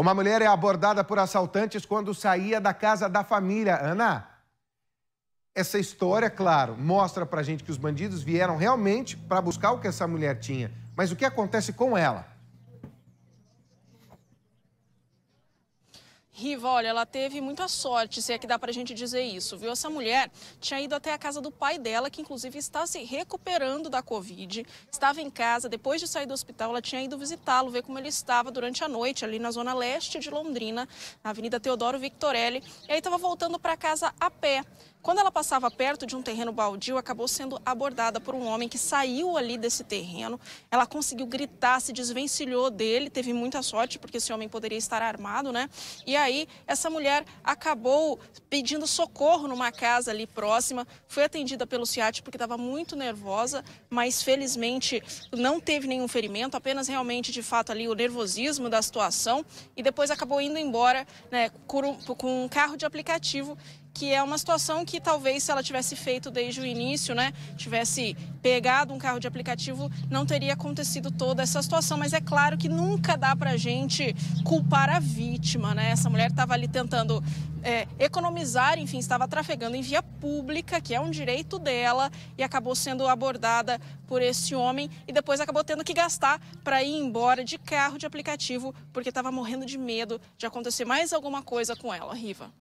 Uma mulher é abordada por assaltantes quando saía da casa da família. Ana, essa história, claro, mostra pra gente que os bandidos vieram realmente para buscar o que essa mulher tinha. Mas o que acontece com ela? Riva, olha, ela teve muita sorte, se é que dá para a gente dizer isso, viu? Essa mulher tinha ido até a casa do pai dela, que inclusive está se recuperando da Covid, estava em casa, depois de sair do hospital, ela tinha ido visitá-lo, ver como ele estava durante a noite, ali na zona leste de Londrina, na Avenida Teodoro Victorelli, e aí estava voltando para casa a pé. Quando ela passava perto de um terreno baldio, acabou sendo abordada por um homem que saiu ali desse terreno. Ela conseguiu gritar, se desvencilhou dele, teve muita sorte, porque esse homem poderia estar armado, né? E aí, essa mulher acabou pedindo socorro numa casa ali próxima, foi atendida pelo SIAT porque estava muito nervosa, mas felizmente não teve nenhum ferimento, apenas realmente, de fato, ali o nervosismo da situação. E depois acabou indo embora né, com um carro de aplicativo que é uma situação que talvez se ela tivesse feito desde o início, né, tivesse pegado um carro de aplicativo, não teria acontecido toda essa situação. Mas é claro que nunca dá para a gente culpar a vítima, né? Essa mulher estava ali tentando é, economizar, enfim, estava trafegando em via pública, que é um direito dela, e acabou sendo abordada por esse homem e depois acabou tendo que gastar para ir embora de carro de aplicativo, porque estava morrendo de medo de acontecer mais alguma coisa com ela. Riva.